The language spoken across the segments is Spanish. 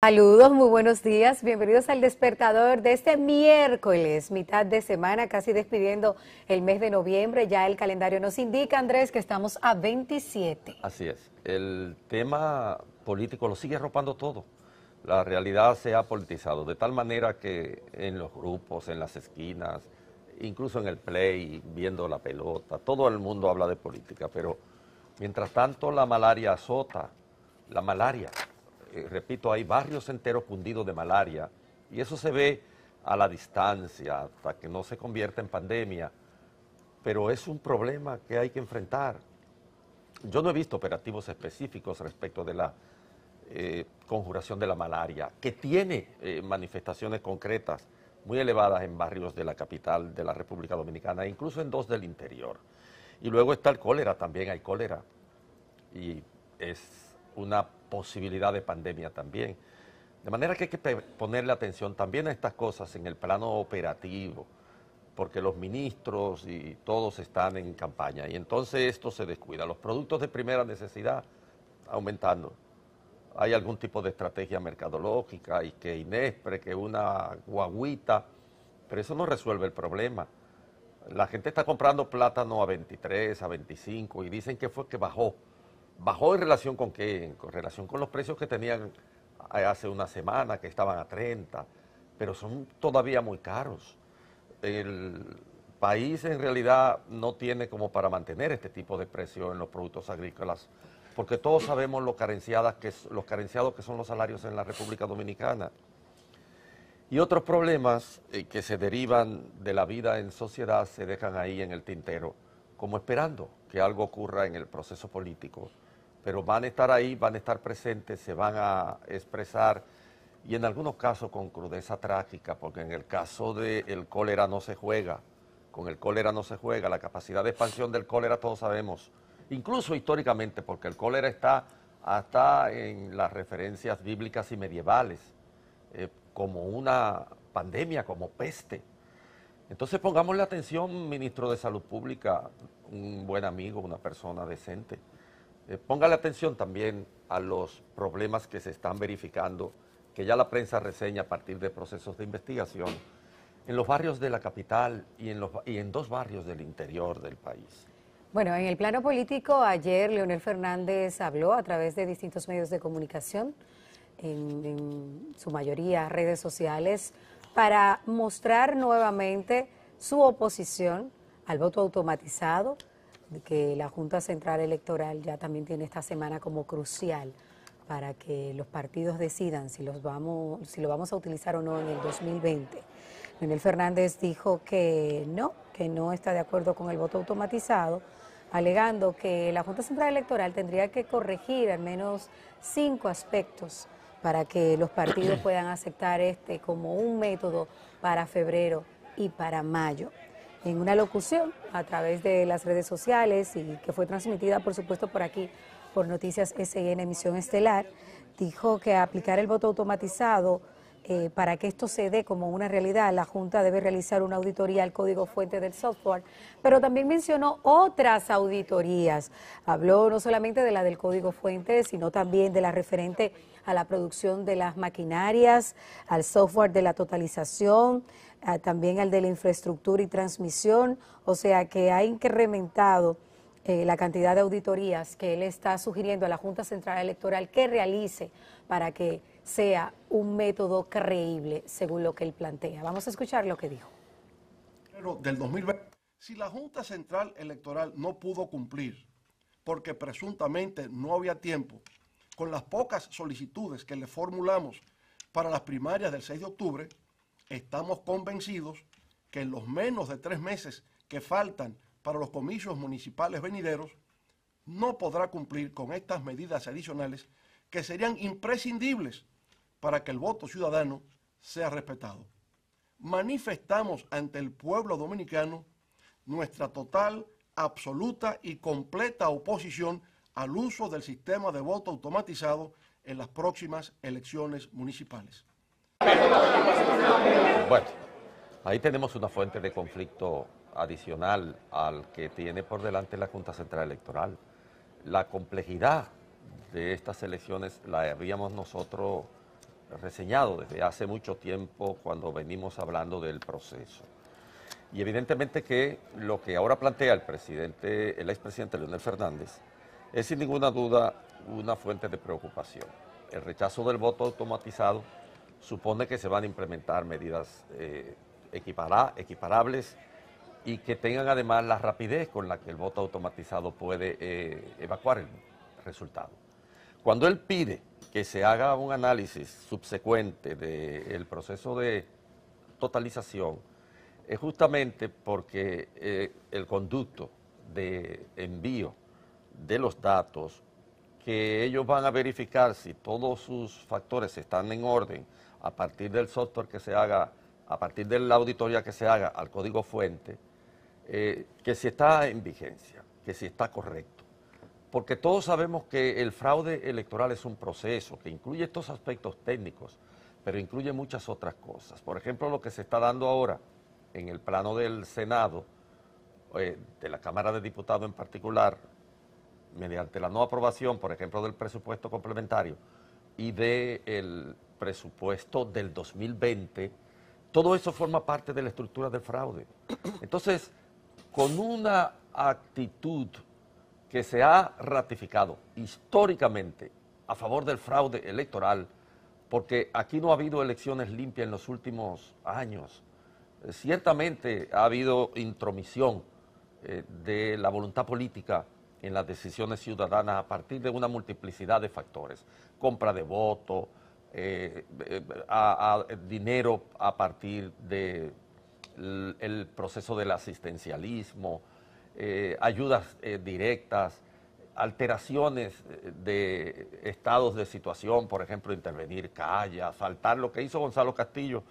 Saludos, muy buenos días, bienvenidos al despertador de este miércoles, mitad de semana, casi despidiendo el mes de noviembre, ya el calendario nos indica, Andrés, que estamos a 27. Así es, el tema político lo sigue arropando todo, la realidad se ha politizado, de tal manera que en los grupos, en las esquinas, incluso en el play, viendo la pelota, todo el mundo habla de política, pero mientras tanto la malaria azota, la malaria eh, repito, hay barrios enteros cundidos de malaria y eso se ve a la distancia hasta que no se convierta en pandemia, pero es un problema que hay que enfrentar. Yo no he visto operativos específicos respecto de la eh, conjuración de la malaria, que tiene eh, manifestaciones concretas muy elevadas en barrios de la capital de la República Dominicana, e incluso en dos del interior. Y luego está el cólera, también hay cólera. Y es una posibilidad de pandemia también. De manera que hay que ponerle atención también a estas cosas en el plano operativo, porque los ministros y todos están en campaña y entonces esto se descuida. Los productos de primera necesidad aumentando. Hay algún tipo de estrategia mercadológica y que Inéspre, que una guaguita, pero eso no resuelve el problema. La gente está comprando plátano a 23, a 25 y dicen que fue que bajó bajó en relación con qué, en relación con los precios que tenían eh, hace una semana, que estaban a 30, pero son todavía muy caros. El país en realidad no tiene como para mantener este tipo de precios en los productos agrícolas, porque todos sabemos lo, que, los carenciados que son los salarios en la República Dominicana. Y otros problemas eh, que se derivan de la vida en sociedad se dejan ahí en el tintero, como esperando que algo ocurra en el proceso político pero van a estar ahí, van a estar presentes, se van a expresar y en algunos casos con crudeza trágica, porque en el caso del cólera no se juega, con el cólera no se juega, la capacidad de expansión del cólera todos sabemos, incluso históricamente, porque el cólera está hasta en las referencias bíblicas y medievales, eh, como una pandemia, como peste. Entonces la atención, ministro de Salud Pública, un buen amigo, una persona decente. Ponga eh, póngale atención también a los problemas que se están verificando, que ya la prensa reseña a partir de procesos de investigación, en los barrios de la capital y en, dos barrios del interior del país. Bueno, en el plano político, ayer Leonel Fernández habló a través de distintos medios de comunicación, en su mayoría redes sociales, para mostrar nuevamente su oposición al voto automatizado, que la Junta Central Electoral ya también tiene esta semana como crucial para que los partidos decidan si los vamos, si lo vamos a utilizar o no en el 2020. Leonel Fernández dijo que no, que no está de acuerdo con el voto automatizado, alegando que la Junta Central Electoral tendría que corregir al menos cinco aspectos para que los partidos puedan aceptar este como un método para febrero y para mayo en una locución a través de las redes sociales y que fue transmitida, por supuesto, por aquí, por Noticias SN Emisión Estelar, dijo que aplicar el voto automatizado eh, para que esto se dé como una realidad, la Junta debe realizar una auditoría al código fuente del software, pero también mencionó otras auditorías. Habló no solamente de la del código fuente, sino también de la referente a la producción de las maquinarias, al software de la totalización, también al de la infraestructura y transmisión, o sea que ha incrementado eh, la cantidad de auditorías que él está sugiriendo a la Junta Central Electoral que realice para que sea un método creíble, según lo que él plantea. Vamos a escuchar lo que dijo. Pero del 2020, si la Junta Central Electoral no pudo cumplir, porque presuntamente no había tiempo, con las pocas solicitudes que le formulamos para las primarias del 6 de octubre, estamos convencidos que en los menos de tres meses que faltan para los comicios municipales venideros, no podrá cumplir con estas medidas adicionales que serían imprescindibles para que el voto ciudadano sea respetado. Manifestamos ante el pueblo dominicano nuestra total, absoluta y completa oposición al uso del sistema de voto automatizado en las próximas elecciones municipales. Bueno, ahí tenemos una fuente de conflicto adicional al que tiene por delante la Junta Central Electoral. La complejidad de estas elecciones la habíamos nosotros reseñado desde hace mucho tiempo cuando venimos hablando del proceso. Y evidentemente que lo que ahora plantea el presidente, el ex presidente Leonel Fernández, es sin ninguna duda una fuente de preocupación. El rechazo del voto automatizado supone que se van a implementar medidas eh, equiparables y que tengan además la rapidez con la que el voto automatizado puede eh, evacuar el resultado. Cuando él pide que se haga un análisis subsecuente del proceso de totalización es justamente porque eh, el conducto de envío de los datos, que ellos van a verificar si todos sus factores están en orden a partir del software que se haga, a partir de la auditoría que se haga al código fuente, eh, que si está en vigencia, que si está correcto porque todos sabemos que el fraude electoral es un proceso que incluye estos aspectos técnicos, pero incluye muchas otras cosas. Por ejemplo, lo que se está dando ahora en el plano del Senado, eh, de la Cámara de Diputados en particular, mediante la no aprobación, por ejemplo, del presupuesto complementario y del presupuesto del 2020, todo eso forma parte de la estructura del fraude. Entonces, con una actitud que se ha ratificado históricamente a favor del fraude electoral, porque aquí no ha habido elecciones limpias en los últimos años. Eh, ciertamente ha habido intromisión eh, de la voluntad política en las decisiones ciudadanas a partir de una multiplicidad de factores, compra de voto, eh, dinero a partir del proceso del asistencialismo, eh, ayudas eh, directas, alteraciones eh, de estados de situación, por ejemplo, intervenir callas, saltar lo que hizo Gonzalo Castillo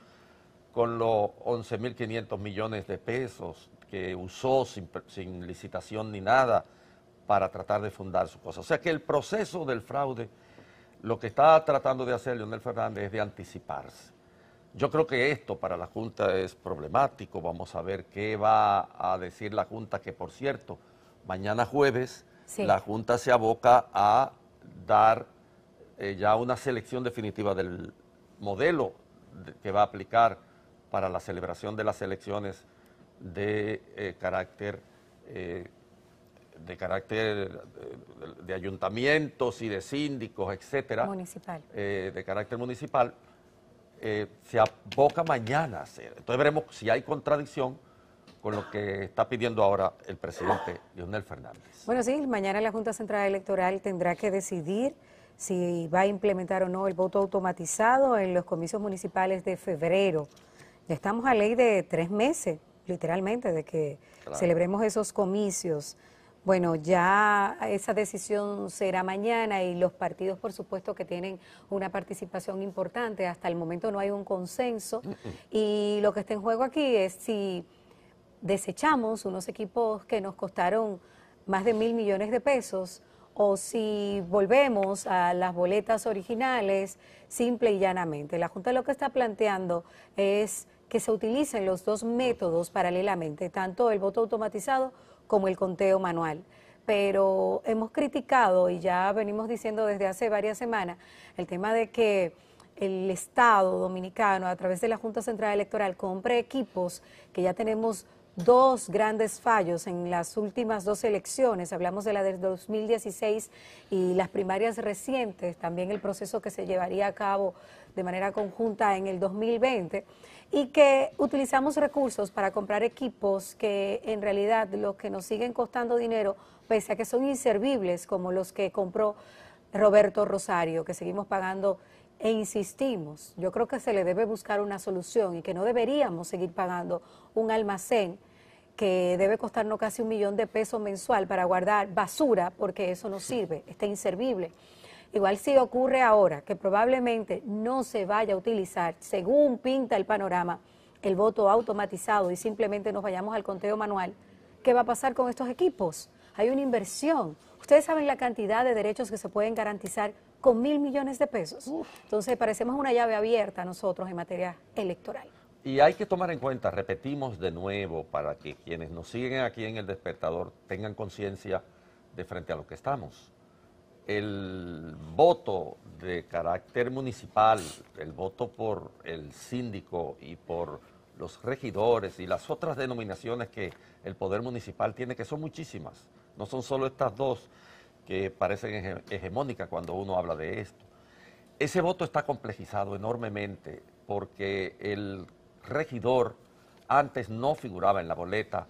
con los 11.500 millones de pesos que usó sin, sin, licitación ni nada para tratar de fundar su cosa. O sea que el proceso del fraude, lo que está tratando de hacer Leonel Fernández es de anticiparse. Yo creo que esto para la Junta es problemático. Vamos a ver qué va a decir la Junta, que por cierto, mañana jueves la Junta se aboca a dar eh, ya una selección definitiva del modelo que va a aplicar para la celebración de las elecciones de eh, carácter eh, de carácter de, ayuntamientos y de síndicos, etcétera, municipal. de carácter municipal eh, se aboca mañana hacer. Entonces veremos si hay contradicción con lo que está pidiendo ahora el presidente Leonel Fernández. Bueno, sí, mañana la Junta Central Electoral tendrá que decidir si va a implementar o no el voto automatizado en los comicios municipales de febrero. Ya estamos a ley de tres meses, literalmente, de que celebremos esos comicios. Bueno, ya esa decisión será mañana y los partidos, por supuesto, que tienen una participación importante. Hasta el momento no hay un consenso y lo que está en juego aquí es si desechamos unos equipos que nos costaron más de mil millones de pesos o si volvemos a las boletas originales simple y llanamente. La Junta lo que está planteando es que se utilicen los dos métodos paralelamente, tanto el voto automatizado como el conteo manual. Pero hemos criticado, y ya venimos diciendo desde hace varias semanas, el tema de que el Estado dominicano, a través de la Junta Central Electoral, compre equipos que ya tenemos dos grandes fallos en las últimas dos elecciones. Hablamos de la del 2016 y las primarias recientes, también el proceso que se llevaría a cabo de manera conjunta en el 2020 y que utilizamos recursos para comprar equipos que en realidad los que nos siguen costando dinero, pese a que son inservibles como los que compró Roberto Rosario, que seguimos pagando e insistimos, yo creo que se le debe buscar una solución y que no deberíamos seguir pagando un almacén que debe costarnos casi un millón de pesos mensual para guardar basura, porque eso no sirve, está inservible. Igual si ocurre ahora que probablemente no se vaya a utilizar, según pinta el panorama, el voto automatizado y simplemente nos vayamos al conteo manual, ¿qué va a pasar con estos equipos? Hay una inversión. Ustedes saben la cantidad de derechos que se pueden garantizar con mil millones de pesos. Entonces parecemos una llave abierta nosotros en materia electoral. Y hay que tomar en cuenta, repetimos de nuevo, para que quienes nos siguen aquí en el despertador tengan conciencia de frente a lo que estamos. El voto de carácter municipal, el voto por el síndico y por los regidores y las otras denominaciones que el Poder Municipal tiene, que son muchísimas, no son solo estas dos que parecen hegemónicas cuando uno habla de esto. Ese voto está complejizado enormemente porque el regidor antes no figuraba en la boleta,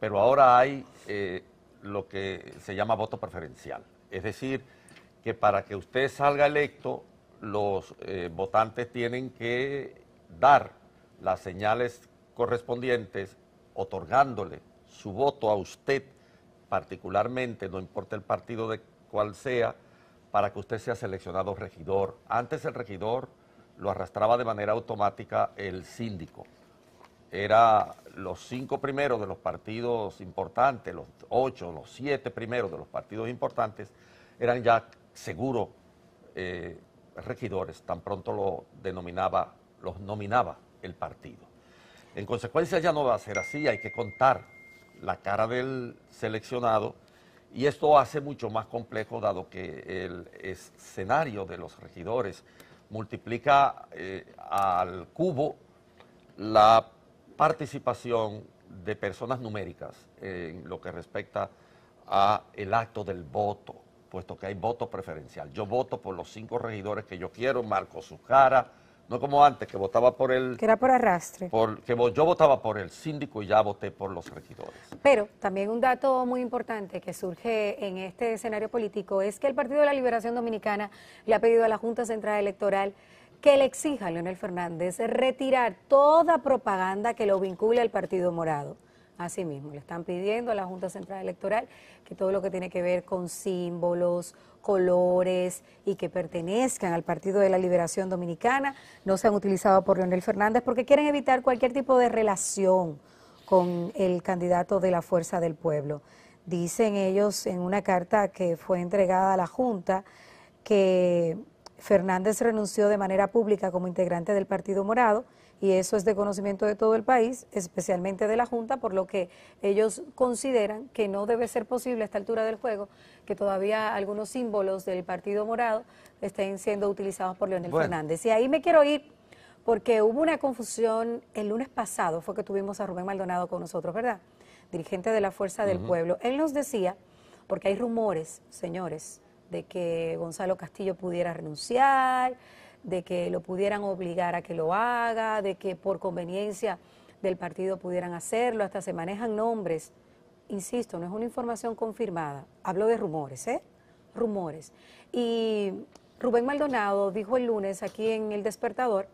pero ahora hay eh, lo que se llama voto preferencial. Es decir, que para que usted salga electo, los eh, votantes tienen que dar las señales correspondientes, otorgándole su voto a usted particularmente, no importa el partido de cual sea, para que usted sea seleccionado regidor. Antes el regidor lo arrastraba de manera automática el síndico. Era los cinco primeros de los partidos importantes, los ocho, los siete primeros de los partidos importantes, eran ya seguro eh, regidores, tan pronto lo denominaba, los nominaba el partido. En consecuencia ya no va a ser así, hay que contar la cara del seleccionado y esto hace mucho más complejo dado que el escenario de los regidores multiplica eh, al cubo la participación de personas numéricas en lo que respecta a el acto del voto, puesto que hay voto preferencial. Yo voto por los cinco regidores que yo quiero, marco su cara. No como antes, que votaba por el... Que era por arrastre. que yo votaba por el síndico y ya voté por los regidores. Pero también un dato muy importante que surge en este escenario político es que el Partido de la Liberación Dominicana le ha pedido a la Junta Central Electoral que le exija a Leonel Fernández retirar toda propaganda que lo vincule al Partido Morado. Asimismo, le están pidiendo a la Junta Central Electoral que todo lo que tiene que ver con símbolos, colores y que pertenezcan al Partido de la Liberación Dominicana, no se han utilizado por Leonel Fernández porque quieren evitar cualquier tipo de relación con el candidato de la Fuerza del Pueblo. Dicen ellos en una carta que fue entregada a la Junta que Fernández renunció de manera pública como integrante del Partido Morado y eso es de conocimiento de todo el país, especialmente de la Junta, por lo que ellos consideran que no debe ser posible a esta altura del juego que todavía algunos símbolos del Partido Morado estén siendo utilizados por Leonel Fernández. Y ahí me quiero ir porque hubo una confusión el lunes pasado, fue que tuvimos a Rubén Maldonado con nosotros, ¿verdad? Dirigente de la Fuerza del Pueblo. Él nos decía, porque hay rumores, señores, de que Gonzalo Castillo pudiera renunciar, de que lo pudieran obligar a que lo haga, de que por conveniencia del partido pudieran hacerlo, hasta se manejan nombres. Insisto, no es una información confirmada, hablo de rumores, ¿eh? Rumores. Y Rubén Maldonado dijo el lunes aquí en El Despertador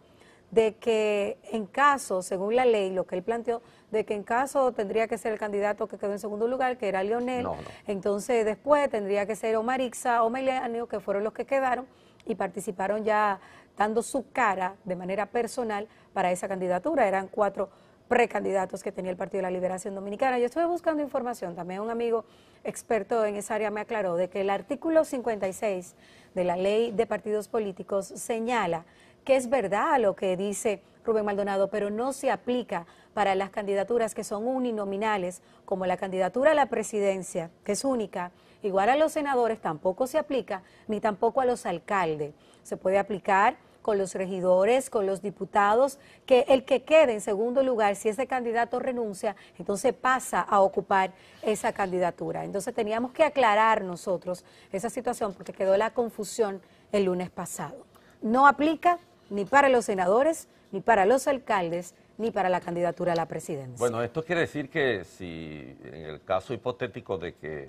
de que en caso, según la ley, lo que él planteó, de que en caso tendría que ser el candidato que quedó en segundo lugar, que era Lionel, entonces después tendría que ser Omar Ixa o Melanio, que fueron los que quedaron, y participaron ya dando su cara de manera personal para esa candidatura. Eran cuatro precandidatos que tenía el Partido de la Liberación Dominicana. Yo estuve buscando información, también un amigo experto en esa área me aclaró de que el artículo 56 de la ley de partidos políticos señala que es verdad lo que dice Rubén Maldonado, pero no se aplica para las candidaturas que son uninominales, como la candidatura a la presidencia, que es única, Igual a los senadores tampoco se aplica, ni tampoco a los alcaldes. Se puede aplicar con los regidores, con los diputados, que el que quede en segundo lugar, si ese candidato renuncia, entonces pasa a ocupar esa candidatura. Entonces teníamos que aclarar nosotros esa situación porque quedó la confusión el lunes pasado. No aplica ni para los senadores, ni para los alcaldes, ni para la candidatura a la presidencia. Bueno, esto quiere decir que si en el caso hipotético de que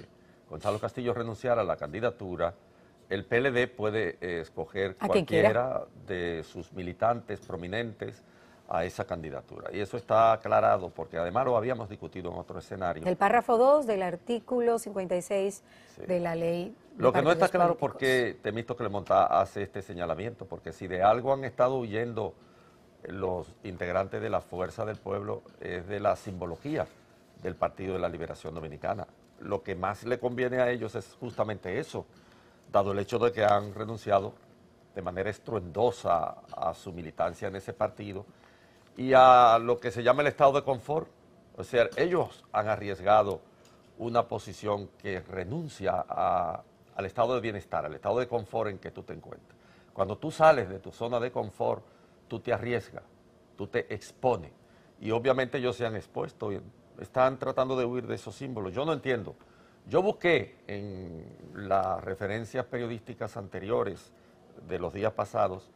Gonzalo Castillo renunciara a la candidatura, el PLD puede eh, escoger cualquiera de sus militantes prominentes a esa candidatura. Y eso está aclarado porque además lo habíamos discutido en otro escenario. El párrafo 2 del artículo 56 de la ley. lo que no está claro por qué Temisto Monta hace este señalamiento, porque si de algo han estado huyendo los integrantes de la Fuerza del Pueblo es de la simbología del Partido de la Liberación Dominicana lo que más le conviene a ellos es justamente eso, dado el hecho de que han renunciado de manera estruendosa a su militancia en ese partido y a lo que se llama el estado de confort. O sea, ellos han arriesgado una posición que renuncia al estado de bienestar, al estado de confort en que tú te encuentras. Cuando tú sales de tu zona de confort, tú te arriesgas, tú te expones. Y obviamente ellos se han expuesto están tratando de huir de esos símbolos. Yo no entiendo. Yo busqué en las referencias periodísticas anteriores de los días pasados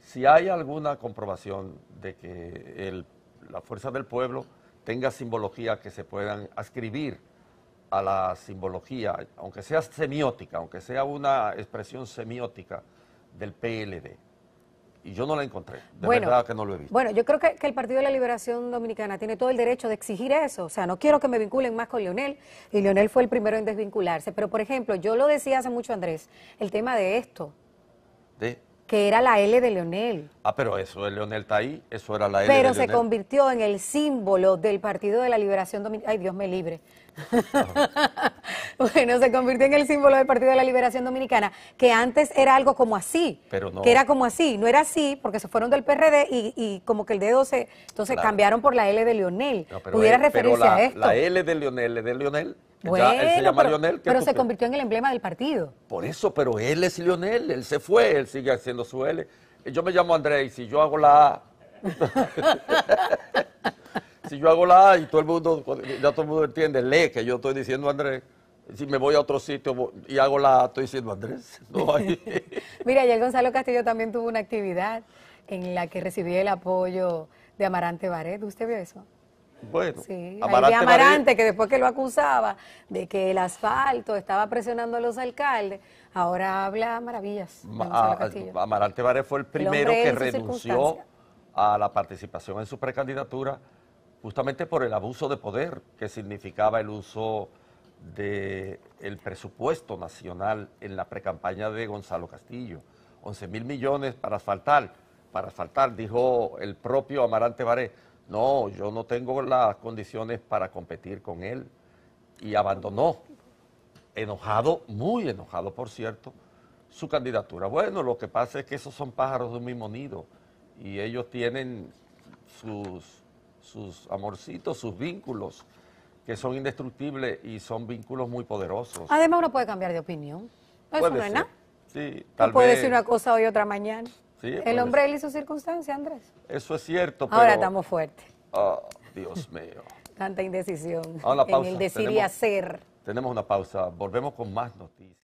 si hay alguna comprobación de que la fuerza del pueblo tenga simbología que se puedan ascribir a la simbología, aunque sea semiótica, aunque sea una expresión semiótica del PLD y yo no la encontré. De bueno, verdad que no lo he visto. Bueno, yo creo que, que, el Partido de la Liberación Dominicana tiene todo el derecho de exigir eso. O sea, no quiero que me vinculen más con Leonel. Y Leonel fue el primero en desvincularse. Pero, por ejemplo, yo lo decía hace mucho, Andrés, el tema de esto que era la L de Leonel. Ah, pero eso de Leonel está ahí, eso era la L de Leonel. Pero se convirtió en el símbolo del Partido de la Liberación Dominicana. Ay, Dios me libre. Ah. bueno, se convirtió en el símbolo del Partido de la Liberación Dominicana, que antes era algo como así, pero que era como así, no era así, porque se fueron del PRD y, como que el dedo se, entonces cambiaron por la L de Leonel. Pudiera eh, referirse a esto. La L de Leonel, L de Leonel Ah, bueno, pero, se convirtió en el emblema del partido. Por eso, pero él es Lionel, él se fue, él sigue haciendo su L. Yo me llamo Andrés y si yo hago la A. si yo hago la A y todo el mundo, ya todo el mundo entiende, lee que yo estoy diciendo Andrés. Si me voy a otro sitio y hago la A, estoy diciendo Andrés. Mira, y el Gonzalo Castillo también tuvo una actividad en la que recibí el apoyo de Amarante Baret. ¿Usted vio eso? Bueno, sí, Amarante, que después que lo acusaba de que el asfalto estaba presionando a los alcaldes, ahora habla maravillas. Ah, ah, amarante Baré fue el primero que renunció a la participación en su precandidatura justamente por el abuso de poder que significaba el uso del presupuesto nacional en la precampaña de Gonzalo Castillo. 11 mil millones para asfaltar, para asfaltar, dijo el propio Amarante Baré no, yo no tengo las condiciones para competir con él. Y abandonó, enojado, muy enojado, por cierto, su candidatura. Bueno, lo que pasa es que esos son pájaros de un mismo nido y ellos tienen sus, sus amorcitos, sus vínculos que son indestructibles y son vínculos muy poderosos. Además, uno puede cambiar de opinión. No es Sí, tal puede decir una cosa hoy, otra mañana el pues, hombre él y circunstancia, Andrés. Eso es cierto, pero... Ahora estamos fuertes. Oh, Dios mío. Tanta indecisión. En el decir y hacer. Tenemos una pausa. Volvemos con más noticias.